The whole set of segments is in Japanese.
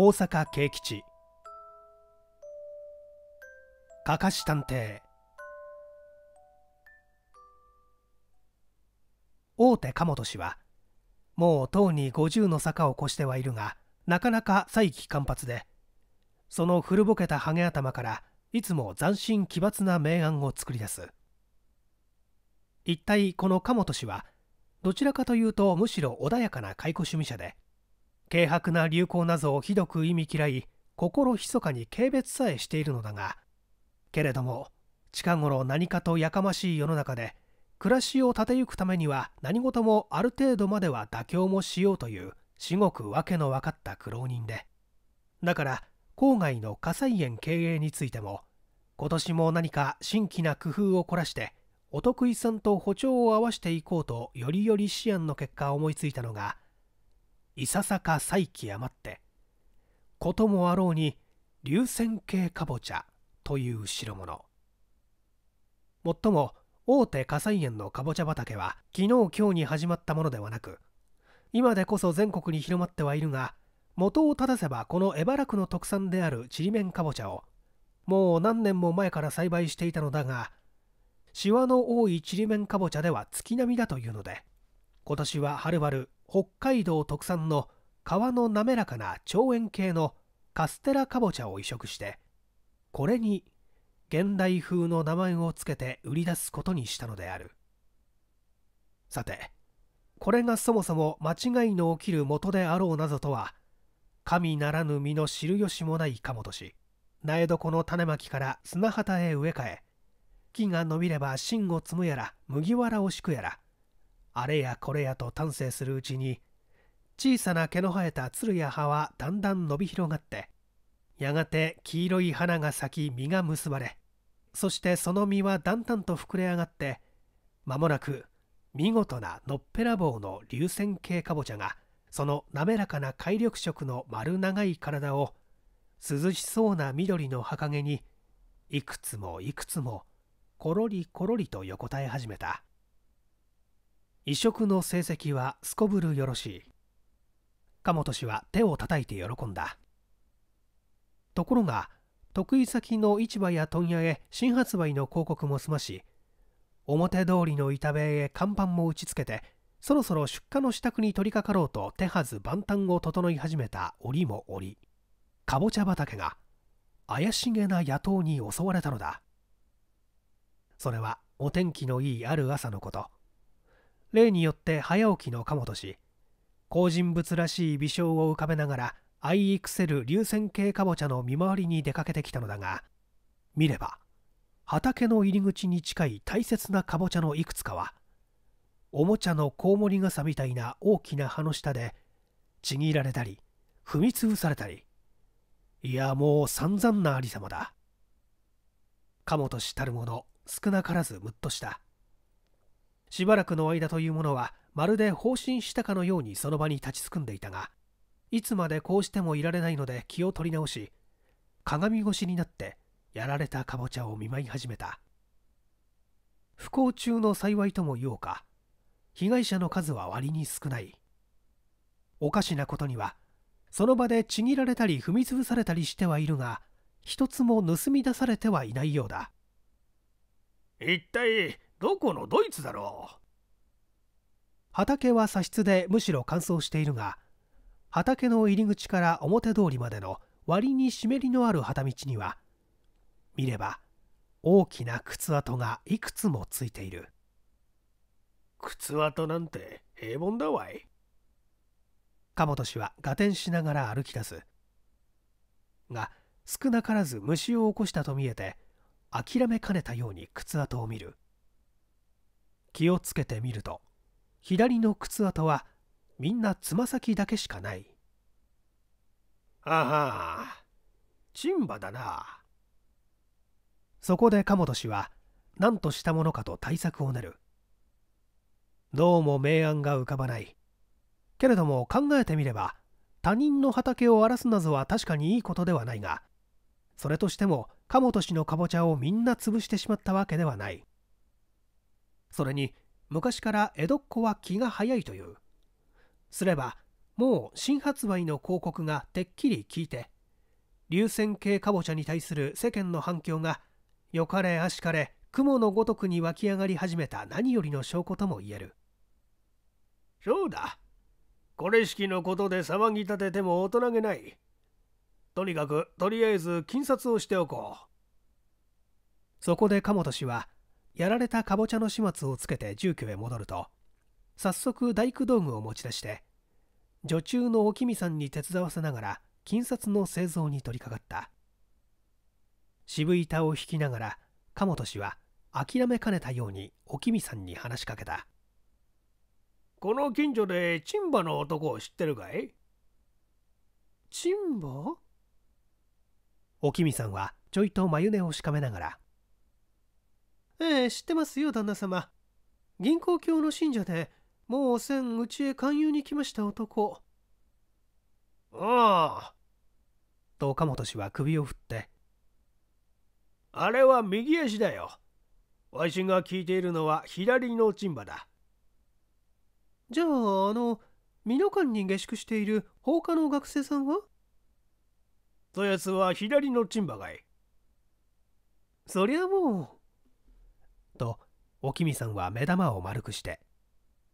大阪慶吉かかし探偵大手鴨本氏はもうとうに50の坂を越してはいるがなかなか再起間髪でその古ぼけたハゲ頭からいつも斬新奇抜な名案を作り出す一体この鴨本氏はどちらかというとむしろ穏やかな解雇主義者で軽薄な流行なぞをひどく忌み嫌い心密かに軽蔑さえしているのだがけれども近頃何かとやかましい世の中で暮らしを立てゆくためには何事もある程度までは妥協もしようという至極訳の分かった苦労人でだから郊外の火災園経営についても今年も何か新規な工夫を凝らしてお得意さんと歩調を合わせていこうとよりより思案の結果思いついたのがいささか再起余ってこともあろうに流線形かぼちゃという代物もっとも大手火災園のかぼちゃ畑は昨日今日に始まったものではなく今でこそ全国に広まってはいるが元を正せばこの江原区の特産であるちりめんかぼちゃをもう何年も前から栽培していたのだがシワの多いちりめんかぼちゃでは月並みだというので今年ははるばる北海道特産の皮の滑らかな長円形のカステラかぼちゃを移植してこれに現代風の名前を付けて売り出すことにしたのであるさてこれがそもそも間違いの起きる元であろうなぞとは神ならぬ身の知る由もないかもとし苗床の種まきから砂旗へ植え替え木が伸びれば芯を摘むやら麦わらを敷くやらあれやこれやと丹精するうちに小さな毛の生えた鶴や葉はだんだん伸び広がってやがて黄色い花が咲き実が結ばれそしてその実はだんだんと膨れ上がって間もなく見事なのっぺらぼうの流線形かぼちゃがその滑らかな海緑色の丸長い体を涼しそうな緑の葉陰にいくつもいくつもころりころりと横たえ始めた異色の成績はすこぶるよろしい鴨本氏は手を叩いて喜んだところが得意先の市場や問屋へ新発売の広告も済まし表通りの板塀へ看板も打ちつけてそろそろ出荷の支度に取り掛かろうと手はず万端を整い始めた折も折かぼちゃ畑が怪しげな野党に襲われたのだそれはお天気のいいある朝のこと例によって早起きのもとし好人物らしい微笑を浮かべながら相いくせる流線形かぼちゃの見回りに出かけてきたのだが見れば畑の入り口に近い大切なかぼちゃのいくつかはおもちゃのコウモリ傘みたいな大きな葉の下でちぎられたり踏み潰されたりいやもう散々なありさまだ。かもとしたるもの少なからずムッとした。しばらくの間というものはまるで放心したかのようにその場に立ちすくんでいたがいつまでこうしてもいられないので気を取り直し鏡越しになってやられたかぼちゃを見舞い始めた不幸中の幸いとも言おうか被害者の数は割に少ないおかしなことにはその場でちぎられたり踏み潰されたりしてはいるが一つも盗み出されてはいないようだ一体どこのドイツだろう畑は差し室でむしろ乾燥しているが畑の入り口から表通りまでの割に湿りのある旗道には見れば大きな靴跡がいくつもついている靴跡なんて平凡だわい鴨本氏は合点しながら歩き出すが少なからず虫を起こしたと見えて諦めかねたように靴跡を見る気をつけてみると左の靴跡はみんなつま先だけしかないああチンバだなそこで鴨本氏は何としたものかと対策を練るどうも明暗が浮かばないけれども考えてみれば他人の畑を荒らすなは確かにいいことではないがそれとしても鴨本氏のかぼちゃをみんな潰してしまったわけではないそれに昔から江戸っ子は気が早いというすればもう新発売の広告がてっきり効いて流線形かぼちゃに対する世間の反響がよかれあしかれ雲のごとくに湧き上がり始めた何よりの証拠とも言えるそうだこれ式のことで騒ぎ立てても大人げないとにかくとりあえず金札をしておこうそこで鴨田氏はやられたかぼちゃの始末をつけて住居へ戻ると早速大工道具を持ち出して女中のおきみさんに手伝わせながら金札の製造に取り掛かった渋板を引きながら鴨本氏は諦めかねたようにおきみさんに話しかけたこの近所でチンバの男を知ってるかいチンバおきみさんはちょいと眉根をしかめながらええ、知ってますよ、旦那様。銀行教の信者で、もう先うちへ勧誘に来ました男。ああ。と岡本氏は首を振って。あれは右足だよ。わしが聞いているのは左のチンバだ。じゃあ、あの、美濃館に下宿している放火の学生さんはそやつは左のチンバがい。そりゃもう。とおきみさんは目玉を丸くして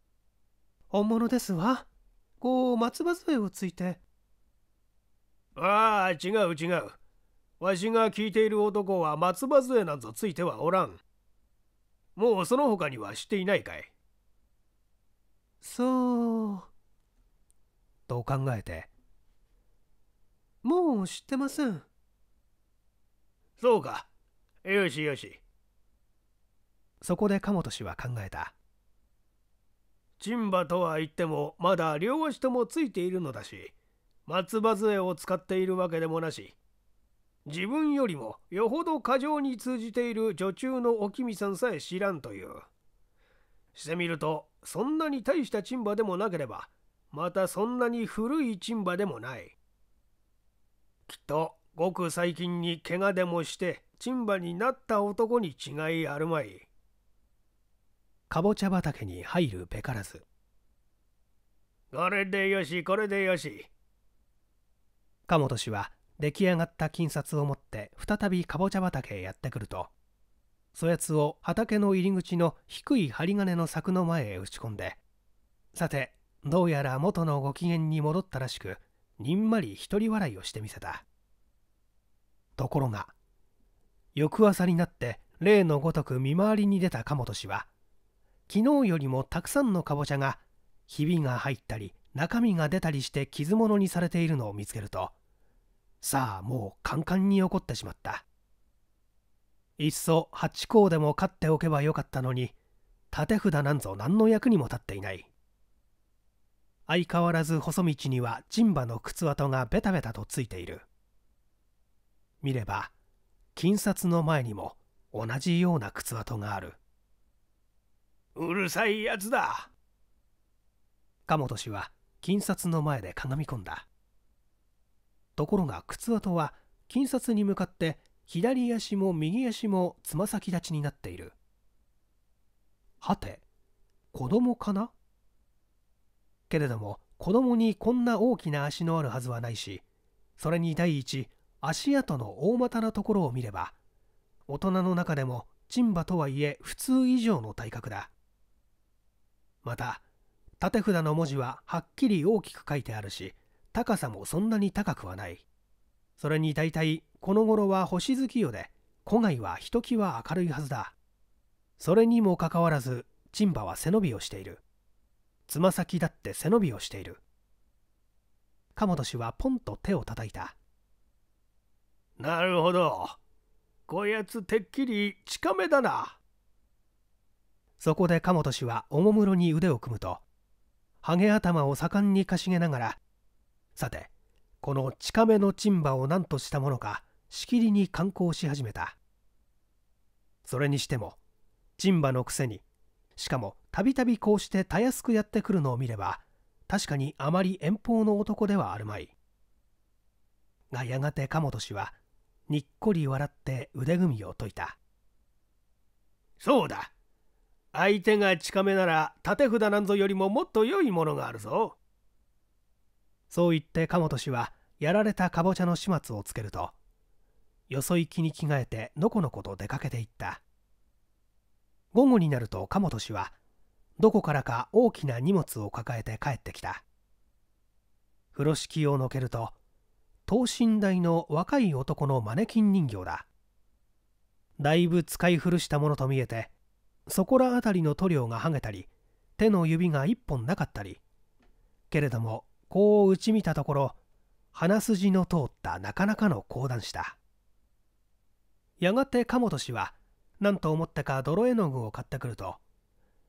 「本物ですわこう松葉杖をついて」ああ違う違うわしが聞いている男は松葉杖なんぞついてはおらんもうその他にはしていないかいそうと考えてもう知ってませんそうかよしよしそこで鴨本氏は考えた陳馬とは言ってもまだ両足ともついているのだし松葉杖を使っているわけでもなし自分よりもよほど過剰に通じている女中のお君さんさえ知らんというしてみるとそんなに大した陳馬でもなければまたそんなに古い陳馬でもないきっとごく最近に怪我でもして陳馬になった男に違いあるまいかぼちゃ畑に入るべからずこれでよしこれでよし鴨本氏は出来上がった金札を持って再びかぼちゃ畑へやってくるとそやつを畑の入り口の低い針金の柵の前へ打ち込んでさてどうやら元のご機嫌に戻ったらしくにんまり一人笑いをしてみせたところが翌朝になって例のごとく見回りに出た鴨本氏は昨日よりもたくさんのかぼちゃがひびが入ったり中身が出たりして傷物にされているのを見つけるとさあもうカンカンに怒ってしまったいっそ八甲でも勝っておけばよかったのに立て札なんぞ何の役にも立っていない相変わらず細道には陣馬の靴跡がベタベタとついている見れば金札の前にも同じような靴跡があるうるさいやつだ加本氏は金札の前でかがみ込んだところが靴跡は金札に向かって左足も右足もつま先立ちになっているはて子供かなけれども子供にこんな大きな足のあるはずはないしそれに第一足跡の大股なところを見れば大人の中でも珍馬とはいえ普通以上の体格だまた縦札の文字ははっきり大きく書いてあるし高さもそんなに高くはないそれに大体この頃は星月夜で古外はひときわ明るいはずだそれにもかかわらずチンバは背伸びをしているつま先だって背伸びをしている鴨田氏はポンと手を叩いたなるほどこやつてっきり近めだなそこで鴨本氏はおもむろに腕を組むとハゲ頭を盛んにかしげながらさてこの近めのン馬を何としたものかしきりに観光し始めたそれにしてもン馬のくせにしかもたびたびこうしてたやすくやってくるのを見れば確かにあまり遠方の男ではあるまいがやがて鴨本氏はにっこり笑って腕組みを解いたそうだ相手が近めなら立札なんぞよりももっと良いものがあるぞそう言って鴨本氏はやられたかぼちゃの始末をつけるとよそ行きに着替えてのこのこと出かけていった午後になると鴨本氏はどこからか大きな荷物を抱えて帰ってきた風呂敷をのけると等身大の若い男のマネキン人形だだいぶ使い古したものと見えてそこら辺りの塗料が剥げたり手の指が一本なかったりけれどもこう打ち見たところ鼻筋の通ったなかなかの講談師だやがて鴨本氏は何と思ったか泥絵の具を買ってくると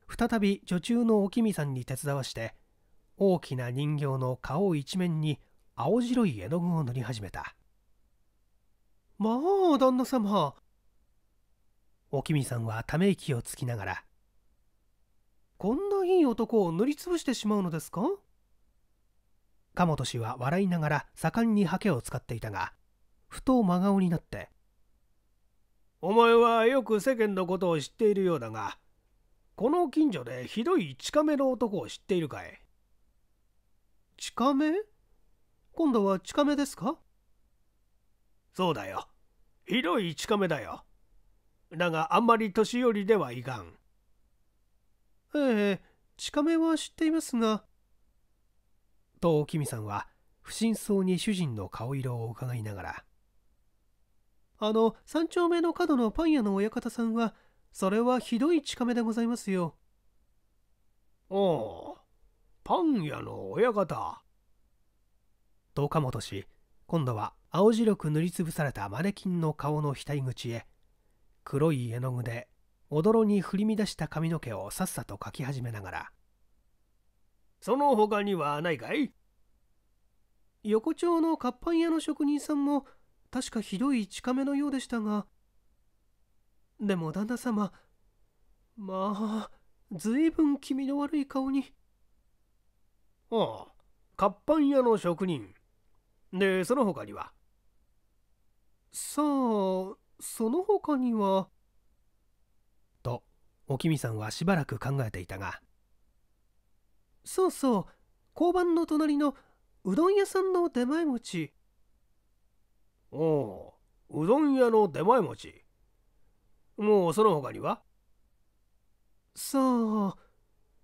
再び女中のおきみさんに手伝わして大きな人形の顔一面に青白い絵の具を塗り始めたまあ旦那様おきみさんはため息をつきながら「こんないい男を塗りつぶしてしまうのですか?」鴨本氏は笑いながら盛んにハケを使っていたがふと真顔になって「お前はよく世間のことを知っているようだがこの近所でひどい近めの男を知っているかい?」。近め今度は近めですかそうだよ。ひどい近めだよ。だがあんまり年寄りではいかん。ええ、近めは知っていますが。と、おきみさんは、不審そうに主人の顔色を伺いながら。あの、三丁目の角のパン屋の親方さんは、それはひどい近めでございますよ。おお、パン屋の親方。と、かもとし、今度は青白く塗りつぶされたマネキンの顔の額口へ黒い絵の具でおどろに振り乱した髪の毛をさっさと描き始めながら「その他にはないかい?」横丁の活版屋の職人さんも確かひどい近めのようでしたがでも旦那様まあずいぶん気味の悪い顔にああ活版屋の職人でその他にはさあその他には。と、おきみさんはしばらく考えていたが。そうそう、交番の隣のうどん屋さんの出前餅。おお、うどん屋の出前餅。もうその他にはさあ、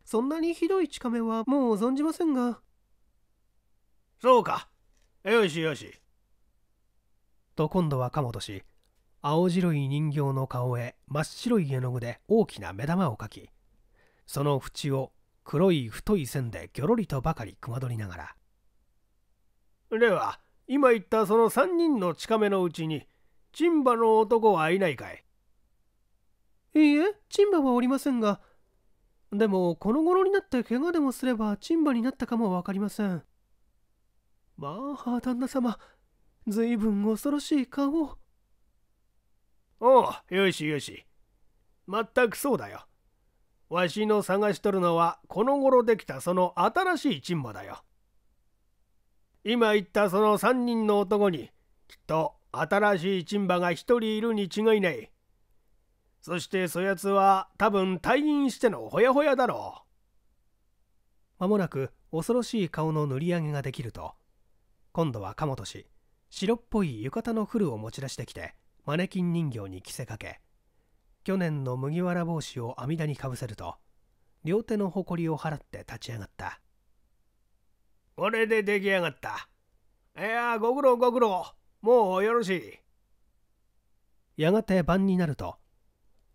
そんなにひどい近めはもう存じませんが。そうか。よしよし。と今度は鴨とし青白い人形の顔へ真っ白い絵の具で大きな目玉を描きその縁を黒い太い線でギョロリとばかりくまどりながらでは今言ったその3人の近めのうちにチンバの男はいないかいいいえチンバはおりませんがでもこの頃になって怪我でもすればチンバになったかも分かりませんまあ旦那様ずいぶん恐ろしい顔を。おう、よしよし。まったくそうだよ。わしの探しとるのはこの頃できたその新しいチンマだよ。今言ったその3人の男にきっと新しいチンバが1人いるに違いない。そしてそやつは多分退院してのほやほやだろう。まもなく恐ろしい顔の塗り上げができると今度は鴨と氏白っぽい浴衣のフルを持ち出してきてマネキン人形に着せかけ去年の麦わら帽子を阿弥陀にかぶせると両手の誇りを払って立ち上がったこれで出来上がったいやご苦労ご苦労もうよろしいやがて晩になると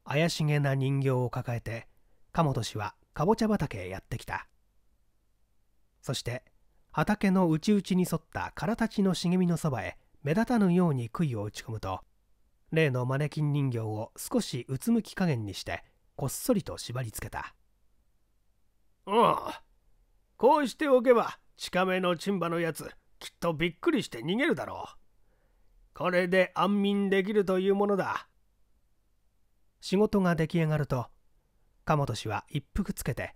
怪しげな人形を抱えて鴨本氏はかぼちゃ畑へやってきたそして畑の内々に沿った空立ちの茂みのそばへ目立たぬように杭を打ち込むと例のマネキン人形を少しうつむき加減にしてこっそりと縛りつけたああこうしておけば近めのチンバのやつきっとびっくりして逃げるだろうこれで安眠できるというものだ仕事が出来上がると鴨本氏は一服つけて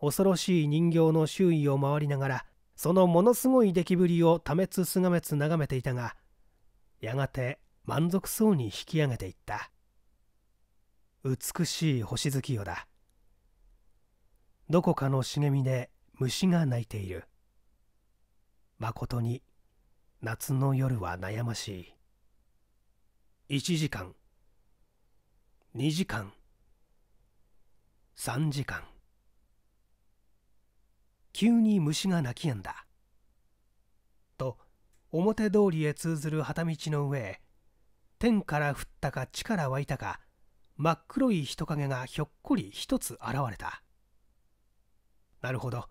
恐ろしい人形の周囲を回りながらそのものすごい出来ぶりをためつすがめつ眺めていたがやがて満足そうに引き上げていった美しい星月夜だどこかの茂みで虫が鳴いているまことに夏の夜は悩ましい1時間2時間3時間急に虫が鳴きやんだと表通りへ通ずる旗道の上へ天から降ったか地から湧いたか真っ黒い人影がひょっこり一つ現れたなるほど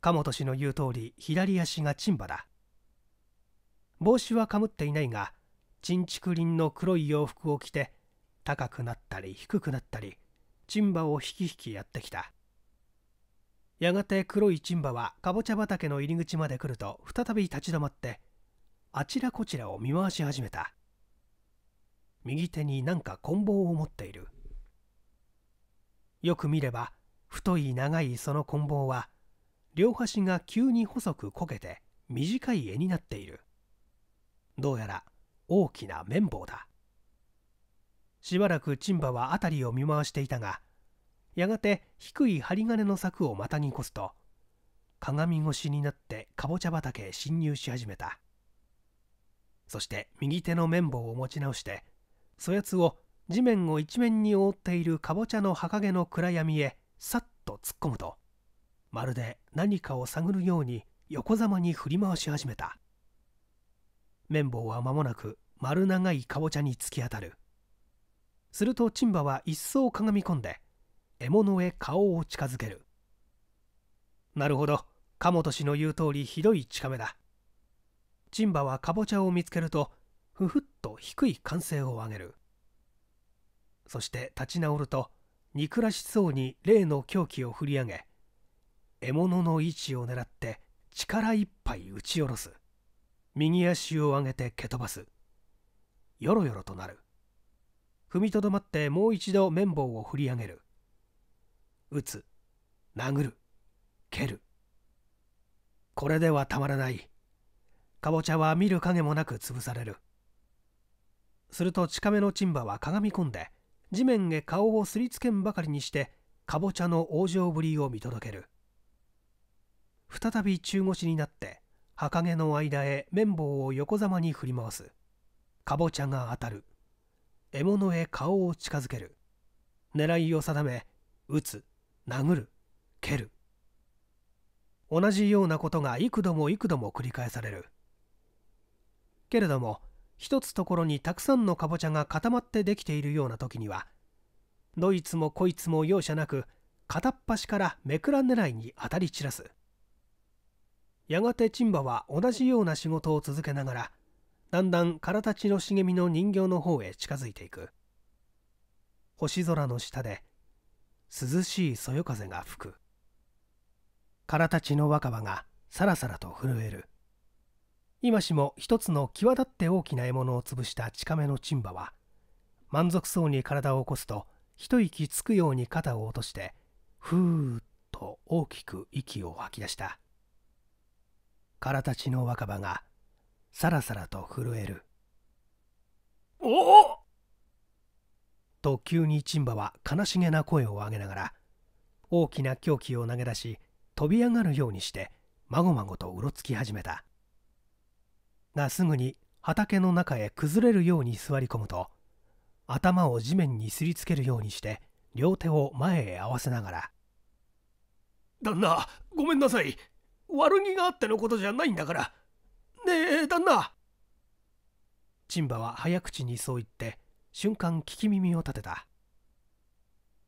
鴨本氏の言う通り左足がチンバだ帽子はかぶっていないがちんちくりんの黒い洋服を着て高くなったり低くなったりチンバをひきひきやってきたやがて黒いチンバはかぼちゃ畑の入り口まで来ると再び立ち止まってあちらこちらを見回し始めた右手になんか棍棒を持っているよく見れば太い長いその棍棒は両端が急に細くこけて短い柄になっているどうやら大きな綿棒だしばらくチンバは辺りを見回していたがやがて低い針金の柵をまたぎこすと鏡越しになってかぼちゃ畑へ侵入し始めたそして右手の綿棒を持ち直してそやつを地面を一面に覆っているかぼちゃの墓毛の暗闇へさっと突っ込むとまるで何かを探るように横ざまに振り回し始めた綿棒は間もなく丸長いかぼちゃに突き当たるするとチンバは一層かがみ込んで獲物へ顔を近づけるなるほど鴨モト氏の言う通りひどい近めだチンバはかぼちゃを見つけるとふふっと低い歓声を上げるそして立ち直ると憎らしそうに例の凶器を振り上げ獲物の位置を狙って力いっぱい打ち下ろす右足を上げて蹴飛ばすよろよろとなる踏みとどまってもう一度綿棒を振り上げる打つ殴る蹴るこれではたまらないかぼちゃは見る影もなく潰されるすると近めのチンバはかがみ込んで地面へ顔をすりつけんばかりにしてかぼちゃの往生ぶりを見届ける再び中腰になって墓毛の間へ綿棒を横ざまに振り回すかぼちゃが当たる獲物へ顔を近づける狙いを定め撃つ殴る蹴る同じようなことが幾度も幾度も繰り返されるけれども一つところにたくさんのかぼちゃが固まってできているような時にはどいつもこいつも容赦なく片っ端からめくら狙いに当たり散らすやがてチンバは同じような仕事を続けながらだんだん体ちの茂みの人形の方へ近づいていく星空の下で涼しいそよ風が吹く空たちの若葉がさらさらと震える今しも一つの際立って大きな獲物を潰した近めのチンバは満足そうに体を起こすと一息つくように肩を落としてふーっと大きく息を吐き出した空たちの若葉がさらさらと震えるおおと急にチンバは悲しげな声を上げながら大きな凶器を投げ出し飛び上がるようにしてまごまごとうろつき始めたがすぐに畑の中へ崩れるように座り込むと頭を地面にすりつけるようにして両手を前へ合わせながら「旦那ごめんなさい悪気があってのことじゃないんだからねえ旦那」チンバは早口にそう言って瞬間聞き耳を立てた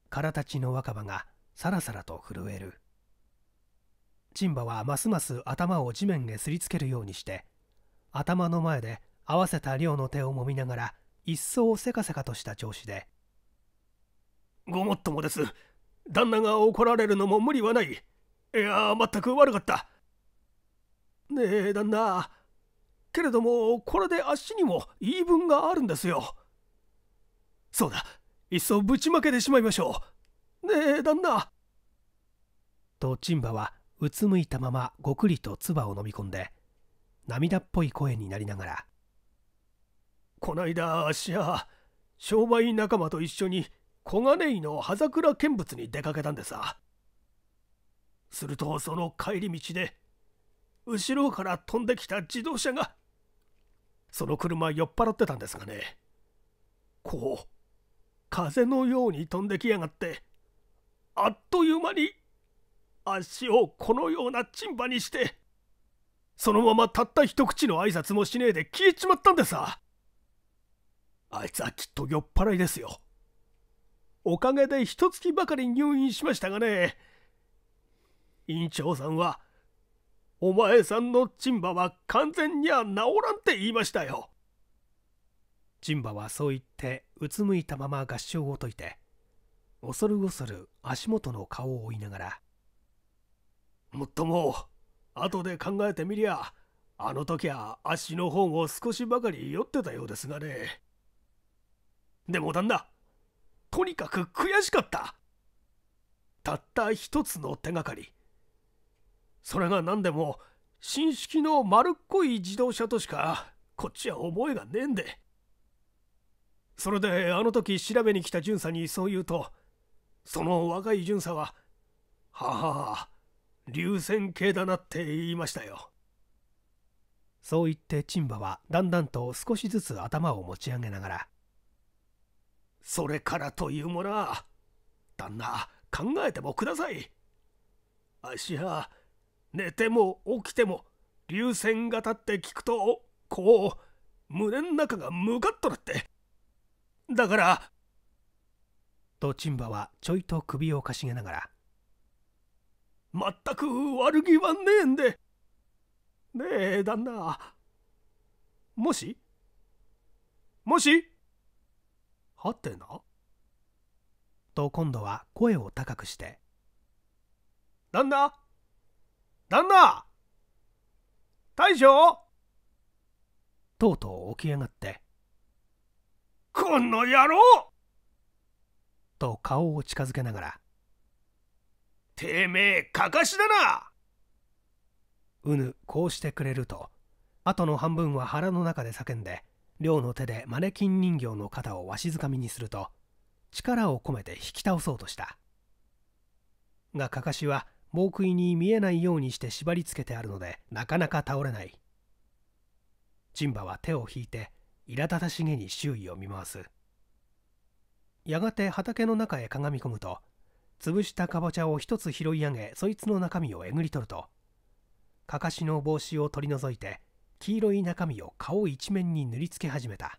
空立ちの若葉がさらさらと震えるチンバはますます頭を地面へすりつけるようにして頭の前で合わせた両の手を揉みながら一層せかせかとした調子で「ごもっともです旦那が怒られるのも無理はないいや全く悪かった」ねえ旦那けれどもこれであっしにも言い分があるんですよそうだいっそぶちまけてしまいましょうねえ旦那とチンバはうつむいたままごくりと唾を飲み込んで涙っぽい声になりながら「こないだあっしは商売仲間と一緒に小金井の葉桜見物に出かけたんでさするとその帰り道で後ろから飛んできた自動車がその車酔っ払ってたんですがねこう風のように飛んできやがってあっという間に足をこのようなチ馬にしてそのままたった一口の挨拶もしねえで消えちまったんでさあいつはきっと酔っ払いですよおかげで一月ばかり入院しましたがね院長さんはお前さんのチンバは完全には治らんって言いましたよチンバはそう言ってうつむいたまま合唱を解いて恐る恐る足元の顔を追いながらもっとも後で考えてみりゃあの時は足の方を少しばかり酔ってたようですがねでも旦那とにかく悔しかったたった一つの手がかりそれが何でも新式の丸っこい自動車としかこっちは覚えがねえんでそれであの時調べに来た巡査にそう言うとその若い巡査は「はあはあ流線形だなって言いましたよそう言ってチンバはだんだんと少しずつ頭を持ち上げながら「それからというものは旦那考えてもください」「あしは寝ても起きても流線型って聞くとこう胸の中がムカッとなってだから」とチンバはちょいと首をかしげながらまったく悪気はねえんで。ねえ、旦那。もしもしはてなと今度は声を高くして。旦那旦那大将とうとう起き上がって。この野郎と顔を近づけながらてめえかかしだなうぬこうしてくれると後の半分は腹の中で叫んで亮の手でマネキン人形の肩をわしづかみにすると力を込めて引き倒そうとしたがかかしは棒食いに見えないようにして縛りつけてあるのでなかなか倒れないジンバは手を引いて苛立たしげに周囲を見回すやがて畑の中へかがみ込むと潰したかぼちゃを一つ拾い上げそいつの中身をえぐり取るとかかしの帽子を取り除いて黄色い中身を顔一面に塗りつけ始めた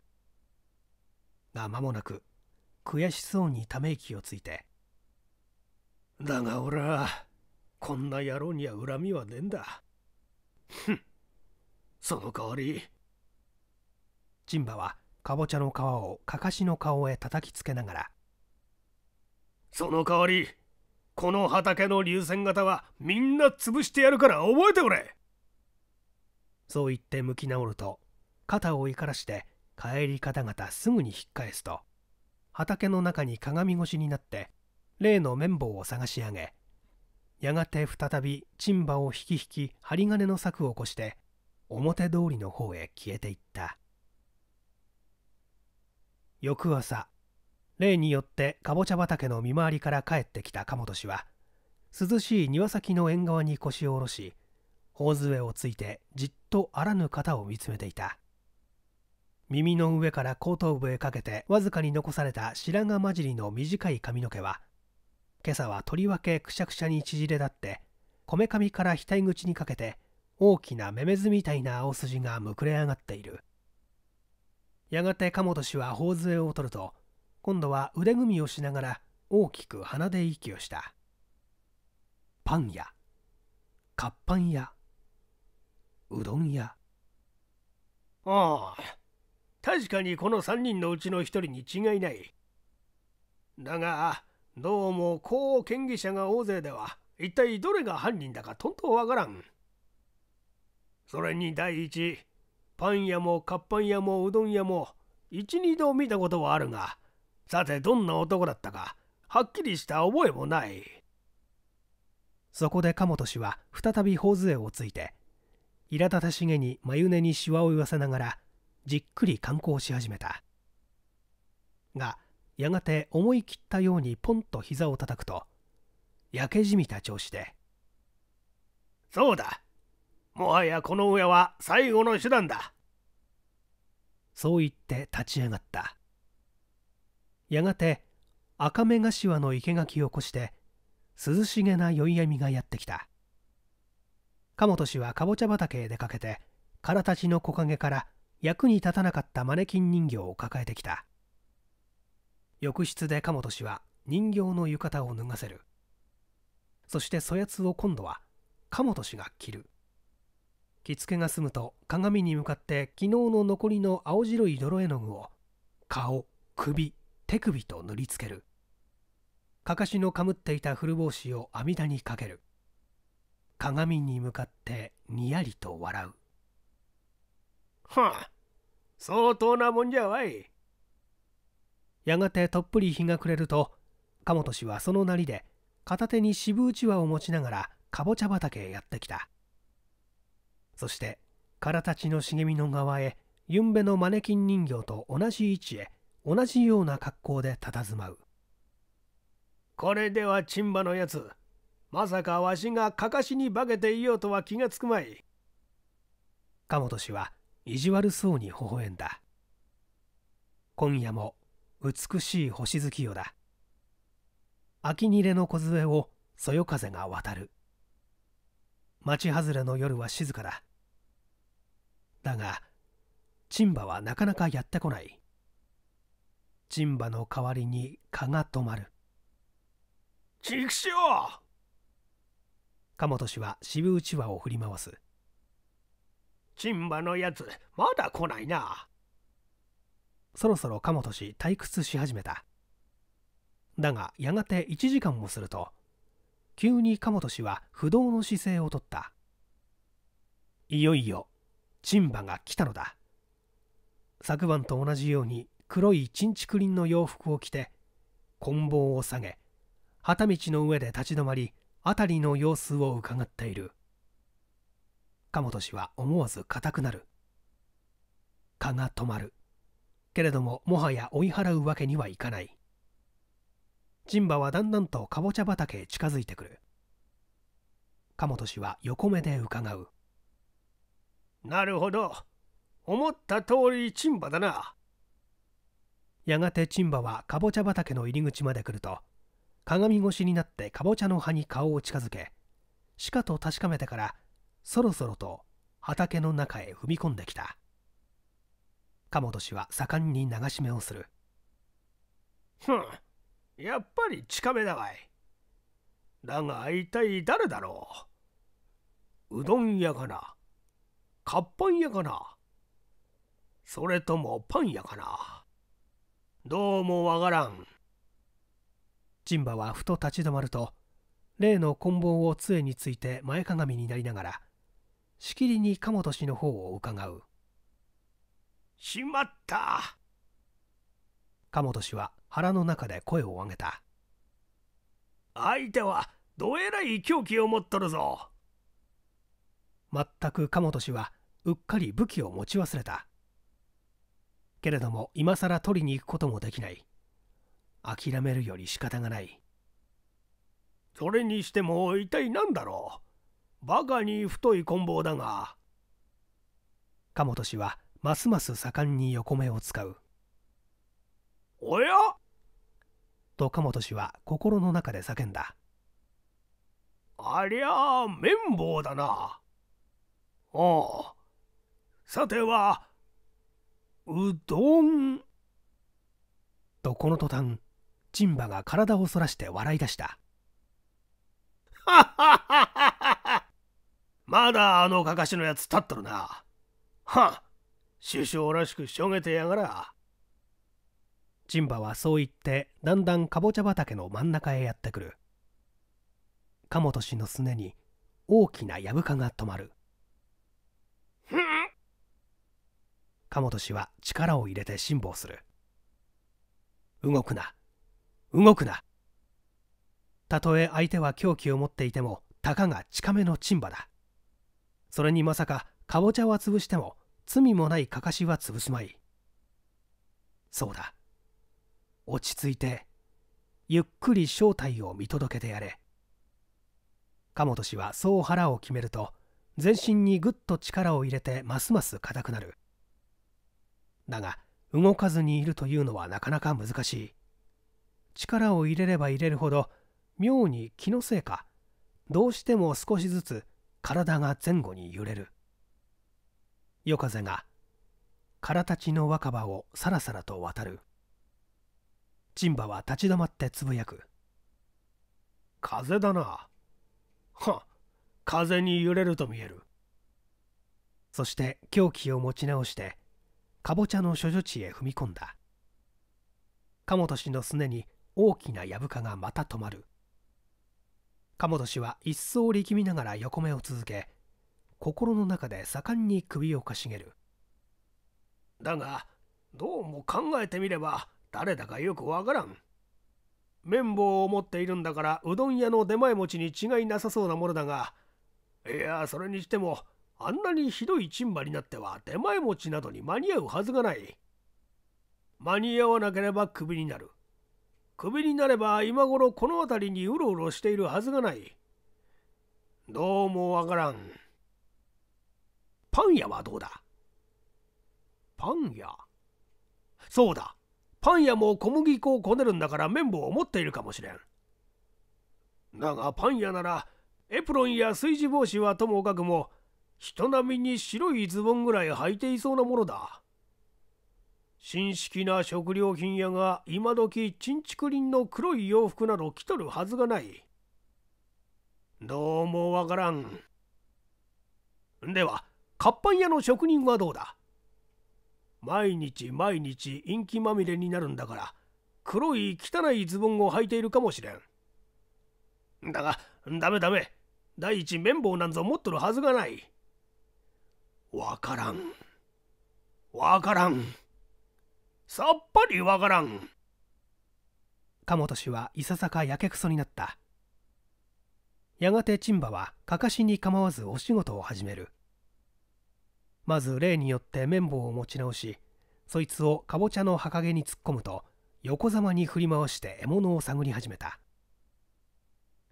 が間もなく悔しそうにため息をついて「だが俺はこんな野郎には恨みはねえんだ」ふんその代わりジンバはかぼちゃの皮をかかしの顔へ叩きつけながらその代わりこの畑の流線型はみんな潰してやるから覚えておれそう言って向き直ると肩を怒らして帰り方々すぐに引っ返すと畑の中に鏡越しになって例の綿棒を探し上げやがて再び珍馬を引き引き針金の策を越して表通りの方へ消えていった翌朝例によってかぼちゃ畑の見回りから帰ってきた鴨本氏は涼しい庭先の縁側に腰を下ろし頬杖をついてじっとあらぬ方を見つめていた耳の上から後頭部へかけてわずかに残された白髪混じりの短い髪の毛は今朝はとりわけくしゃくしゃに縮れ立ってこめかみから額口にかけて大きなめめずみたいな青筋がむくれ上がっているやがて鴨本氏は頬杖を取ると今度は腕組みをしながら大きく鼻で息をしたパン屋活版屋うどん屋ああ確かにこの3人のうちの1人に違いないだがどうも高嫌疑者が大勢では一体どれが犯人だかとんとわからんそれに第一パン屋も活版屋もうどん屋も一二度見たことはあるがさてどんな男だったかはっきりした覚えもないそこで鴨本氏は再び頬杖をついて苛立たしげに眉根にしわを言わせながらじっくり観光し始めたがやがて思い切ったようにポンと膝を叩くと焼けじみた調子で「そうだもはやこの親は最後の手段だ」そう言って立ち上がったやがて赤目頭の生垣を越して涼しげな宵闇がやってきた鴨本氏はかぼちゃ畑へ出かけて空たちの木陰から役に立たなかったマネキン人形を抱えてきた浴室で鴨本氏は人形の浴衣を脱がせるそしてそやつを今度は鴨本氏が着る着付けが済むと鏡に向かって昨日の残りの青白い泥絵の具を顔首手首と塗りつけるかかしのかむっていた古帽子を網田にかける鏡に向かってにやりと笑うはあ相当なもんじゃわいやがてとっぷり日が暮れると鴨本氏はそのなりで片手に渋うちわを持ちながらかぼちゃ畑へやってきたそして空立ちの茂みの側へゆんべのマネキン人形と同じ位置へ同じような格好で佇まうこれではチンバのやつまさかわしがかかしに化けていようとは気がつくまい鴨本氏は意地悪そうに微笑んだ今夜も美しい星月夜だ秋にれの梢をそよ風が渡る町外れの夜は静かだだがチンバはなかなかやってこない人馬の代わりに蚊が止まる畜生鴨本氏は渋うちわを振り回す人馬のやつまだ来ないなそろそろ鴨本氏退屈し始めただがやがて1時間もすると急に鴨本氏は不動の姿勢をとったいよいよチンバが来たのだ昨晩と同じように黒いちんちくりんの洋服を着て棍棒を下げ旗道の上で立ち止まり辺りの様子をうかがっている鴨本氏は思わず硬くなる蚊が止まるけれどももはや追い払うわけにはいかない陣馬はだんだんとかぼちゃ畑へ近づいてくる鴨本氏は横目で伺うなるほど思った通り陳ンだなやがてチンバはかぼちゃ畑の入り口まで来ると鏡越しになってかぼちゃの葉に顔を近づけしかと確かめてからそろそろと畑の中へ踏み込んできた鴨氏は盛んに流し目をするふんやっぱり近めだわいだが一体誰だろううどん屋かなかっぱん屋かなそれともパン屋かなどうもわからん。ジンバはふと立ち止まると、例の棍棒を杖について前かがみになりながら、しきりに鴨本氏の方を伺う。しまった鴨本氏は腹の中で声を上げた。相手はどえらい狂気を持っとるぞ。全く鴨本氏はうっかり武器を持ち忘れた。けれども今さら取りに行くこともできない諦めるより仕方がないそれにしても一体何だろうバカに太い棍棒だが鴨本氏はますます盛んに横目を使うおやと鴨本氏は心の中で叫んだありゃあ綿棒だなああさてはうどんとこの途端チンバが体をそらして笑い出したはははまだあのかかしのやつ立っとるなはっ首相らしくしょげてやがらチンバはそう言ってだんだんかぼちゃ畑の真ん中へやってくるカモト氏のすねに大きなやぶかが止まる鴨本氏は力を入れて辛抱する動くな動くなたとえ相手は凶器を持っていてもたかが近めの珍馬だそれにまさかかぼちゃは潰しても罪もないかかしは潰すまいそうだ落ち着いてゆっくり正体を見届けてやれ鴨本氏はそう腹を決めると全身にぐっと力を入れてますます硬くなるだが動かずにいるというのはなかなか難しい力を入れれば入れるほど妙に気のせいかどうしても少しずつ体が前後に揺れる夜風が空たちの若葉をさらさらと渡る陳馬は立ち止まってつぶやく風だなは風に揺れると見えるそして狂気を持ち直してかぼちゃの処女地へ踏み込んだ鴨本氏のすねに大きな藪かがまた止まる鴨本氏は一層力みながら横目を続け心の中で盛んに首をかしげるだがどうも考えてみれば誰だかよくわからん綿棒を持っているんだからうどん屋の出前持ちに違いなさそうなものだがいやそれにしてもあんなにひどいン馬になっては出前持ちなどに間に合うはずがない。間に合わなければクビになる。クビになれば今頃この辺りにうろうろしているはずがない。どうもわからん。パン屋はどうだパン屋そうだ。パン屋も小麦粉をこねるんだから綿棒を持っているかもしれん。だがパン屋ならエプロンや炊事帽子はともかくも人並みに白いズボンぐらい履いていそうなものだ。新式な食料品屋が今時ちんちくりんの黒い洋服など着とるはずがない。どうもわからん。では、活版屋の職人はどうだ毎日毎日陰気まみれになるんだから、黒い汚いズボンを履いているかもしれん。だが、ダメダメ。第一綿棒なんぞ持っとるはずがない。わからん。わからん。さっぱりわからん。神本氏はいささかやけくそになった。やがてチンバはかかしに構わずお仕事を始める。まず例によって綿棒を持ち直し、そいつをかぼちゃの葉陰に突っ込むと、横ざまに振り回して獲物を探り始めた。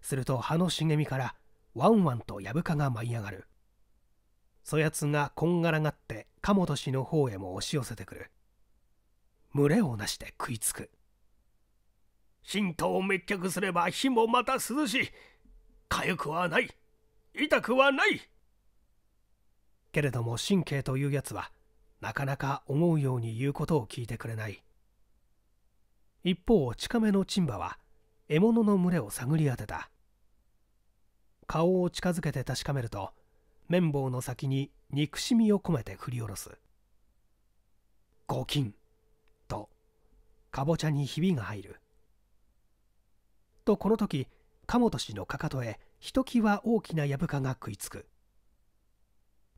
すると葉の茂みから、ワンワンと藪ブが舞い上がる。そやつがこんがらがって鴨本氏の方へも押し寄せてくる群れをなして食いつく新刀を滅却すれば火もまた涼しい痒くはない痛くはないけれども神経というやつはなかなか思うように言うことを聞いてくれない一方近めのチンバは獲物の群れを探り当てた顔を近づけて確かめると綿棒の先に憎しみを込めて振り下ろす「ごんとかぼちゃにひびが入るとこの時鴨本氏のかかとへひときわ大きな藪ぶかが食いつく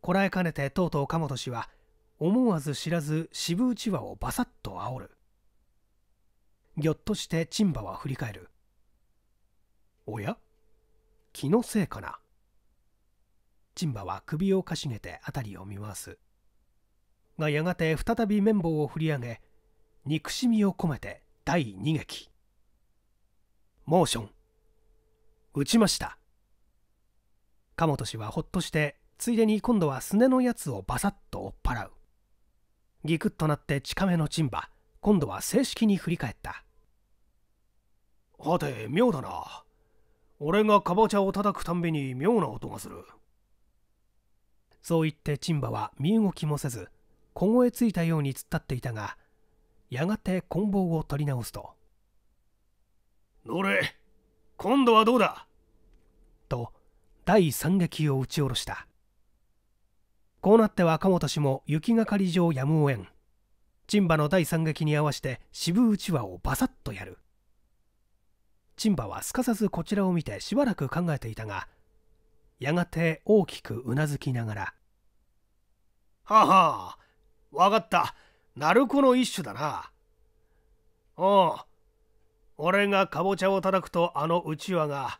こらえかねてとうとう鴨本氏は思わず知らず渋うちわをバサッと煽るぎょっとして珍馬は振り返るおや気のせいかなチンバは首をかしげて辺りを見回すがやがて再び綿棒を振り上げ憎しみを込めて第2撃モーション打ちました鴨本氏はほっとしてついでに今度はすねのやつをバサッと追っ払うギクッとなって近めのチンバ今度は正式に振り返ったはて妙だな俺がかぼちゃを叩くたんびに妙な音がするそう言ってチンバは身動きもせず凍えついたように突っ立っていたがやがて棍棒を取り直すと「乗れ今度はどうだ?」と第三撃を打ち下ろしたこうなっては赤本氏も雪がかり上やむをえんチンバの第三撃に合わせて渋うちわをバサッとやるチンバはすかさずこちらを見てしばらく考えていたがやがて大きくうなずきながら「ははわかった鳴子の一種だな」おう俺がかぼちゃを叩くとあのうちわが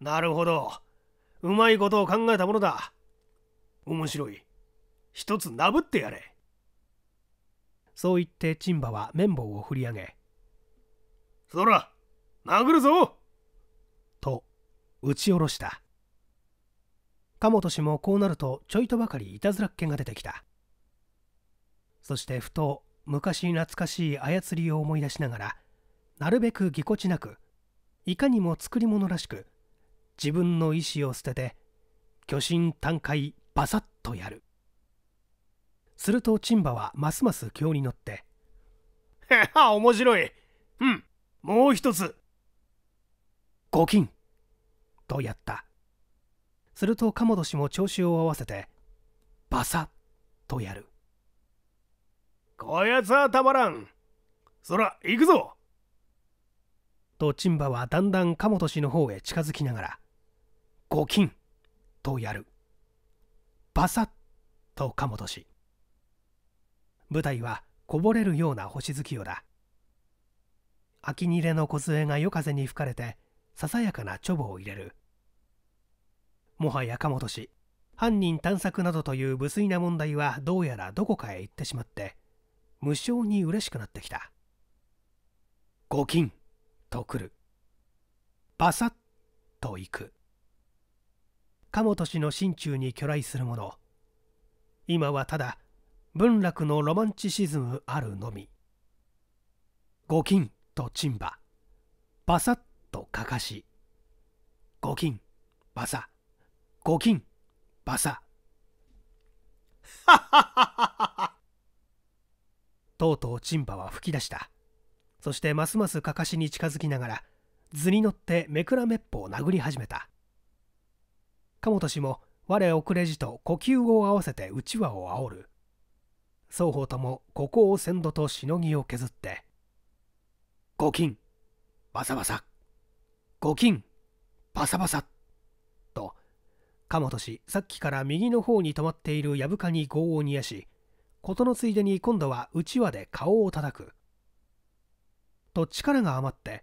なるほどうまいことを考えたものだ面白い一つなぶってやれそう言ってチンバは綿棒を振り上げ「そら殴るぞ!」と打ち下ろした鴨本氏もこうなるとちょいとばかりいたずらっ気が出てきたそしてふと昔懐かしい操りを思い出しながらなるべくぎこちなくいかにも作り物らしく自分の意思を捨てて巨神短海バサッとやるするとチンバはますます興に乗って「へ は面白いうんもう一つ」「ごん」とやったすると鴨戸氏も調子を合わせてバサッとやるこやつはたまらんそら行くぞとチンバはだんだん鴨戸氏の方へ近づきながら「ごんとやるバサッと鴨戸氏舞台はこぼれるような星月夜だ秋にれの梢が夜風に吹かれてささやかなチョボを入れるもはやもとし犯人探索などという無粋な問題はどうやらどこかへ行ってしまって無性に嬉しくなってきたご金と来るバサッと行くもとしの心中に去来するもの今はただ文楽のロマンチシズムあるのみご金とチンババサッとかかしご金バサッ五金バサ とうとうチンパは吹き出したそしてますますかかしに近づきながら図に乗ってめくらめっぽを殴り始めた鴨本氏も我遅れじと呼吸を合わせてうちわをあおる双方ともここを鮮度としのぎを削って「五、金、バサバサ五、金、バサバサ」鎌本氏さっきから右の方に止まっている藪かに業を煮やし事のついでに今度はうちわで顔を叩くと力が余って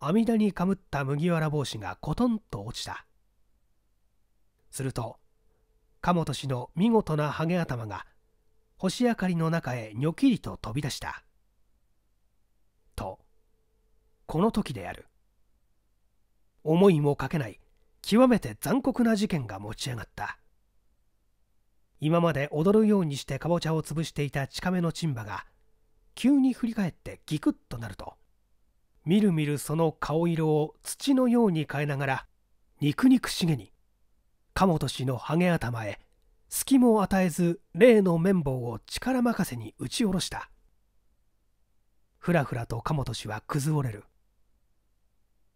阿弥陀にかむった麦わら帽子がコトンと落ちたすると鎌本氏の見事なハゲ頭が星明かりの中へにょきりと飛び出したとこの時である思いもかけない極めて残酷な事件が持ち上がった今まで踊るようにしてかぼちゃを潰していた近めのチンバが急に振り返ってギクッとなるとみるみるその顔色を土のように変えながら肉肉しげにモト氏のハゲ頭へ隙も与えず例の綿棒を力任せに打ち下ろしたふらふらとモ本氏は崩れる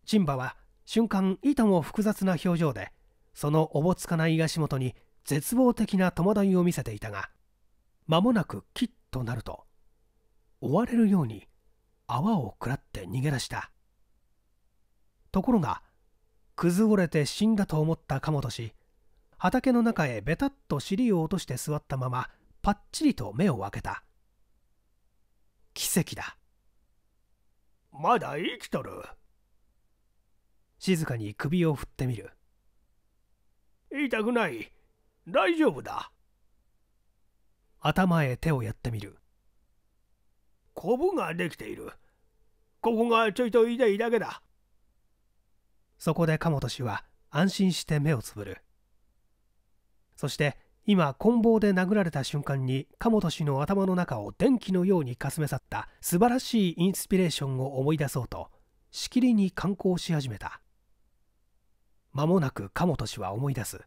チンバは瞬間いとも複雑な表情でそのおぼつかない足元に絶望的な戸惑いを見せていたが間もなくキッとなると追われるように泡を食らって逃げ出したところが崩れて死んだと思ったも。とし畑の中へべたっと尻を落として座ったままぱっちりと目を開けた奇跡だまだ生きとる静かに首を振ってみる痛くない大丈夫だ頭へ手をやってみるコブができているここがちょいと痛いだけだそこで鴨氏は安心して目をつぶるそして今棍棒で殴られた瞬間に鴨氏の頭の中を電気のようにかすめ去った素晴らしいインスピレーションを思い出そうとしきりに観光し始めた間もなく鴨俊は思い出す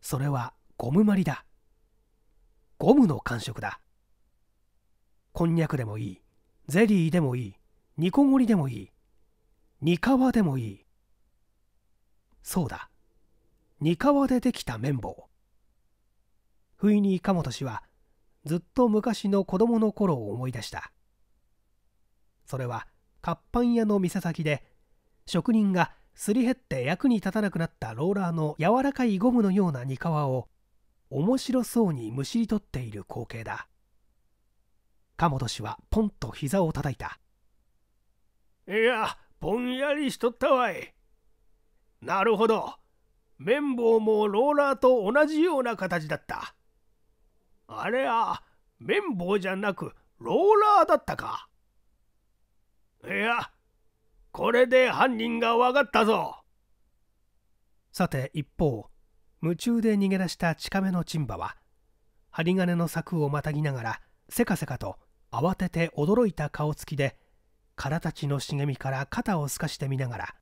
それはゴムまりだゴムの感触だこんにゃくでもいいゼリーでもいい煮こごりでもいい煮皮でもいいそうだ煮皮でできた綿棒不意に鴨俊はずっと昔の子供の頃を思い出したそれは活版屋の店先で職人がすり減って役に立たなくなったローラーの柔らかいゴムのようなニカワを面白そうにむしり取っている光景だ鴨戸氏はポンと膝を叩いたいやぼんやりしとったわいなるほど綿棒もローラーと同じような形だったあれは綿棒じゃなくローラーだったかいやこれで犯人が分かったぞさて一方夢中で逃げ出した近めのチンバは針金の柵をまたぎながらせかせかと慌てて驚いた顔つきで空たちの茂みから肩をすかしてみながら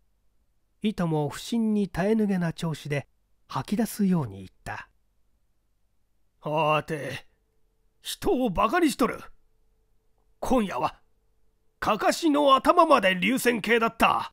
いとも不審に耐え抜けな調子で吐き出すように言った「はて人をバカにしとる今夜はかかしの頭まで流線形だった